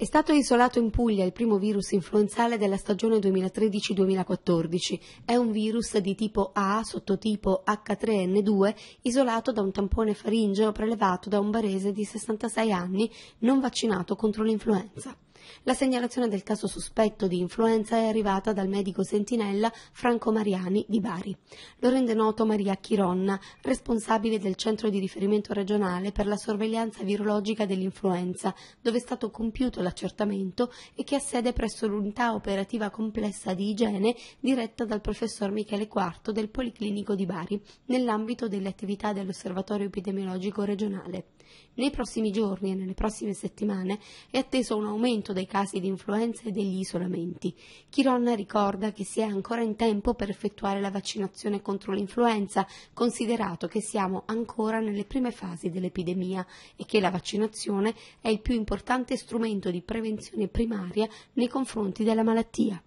È stato isolato in Puglia il primo virus influenzale della stagione 2013-2014. È un virus di tipo A, sottotipo H3N2, isolato da un tampone faringeo prelevato da un barese di 66 anni non vaccinato contro l'influenza. La segnalazione del caso sospetto di influenza è arrivata dal medico sentinella Franco Mariani di Bari. Lo rende noto Maria Chironna, responsabile del centro di riferimento regionale per la sorveglianza virologica dell'influenza, dove è stato compiuto l'accertamento e che ha sede presso l'unità operativa complessa di igiene diretta dal professor Michele Quarto del Policlinico di Bari, nell'ambito delle attività dell'osservatorio epidemiologico regionale. Nei prossimi giorni e nelle prossime settimane è atteso un aumento aumento dei casi di influenza e degli isolamenti. Chironna ricorda che si è ancora in tempo per effettuare la vaccinazione contro l'influenza, considerato che siamo ancora nelle prime fasi dell'epidemia e che la vaccinazione è il più importante strumento di prevenzione primaria nei confronti della malattia.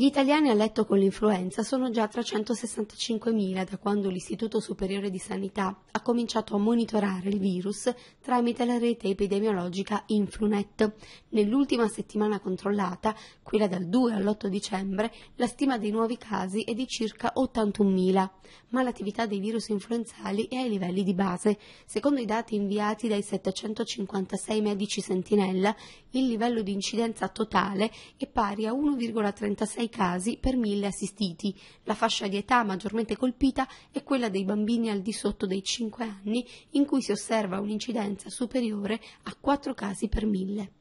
Gli italiani a letto con l'influenza sono già 365.000 da quando l'Istituto Superiore di Sanità ha cominciato a monitorare il virus tramite la rete epidemiologica Influnet. Nell'ultima settimana controllata, quella dal 2 all'8 dicembre, la stima dei nuovi casi è di circa 81.000, ma l'attività dei virus influenzali è ai livelli di base. Secondo i dati inviati dai 756 medici sentinella, il livello di incidenza totale è pari a 1,36 nei casi per mille assistiti. La fascia di età maggiormente colpita è quella dei bambini al di sotto dei 5 anni, in cui si osserva un'incidenza superiore a 4 casi per mille.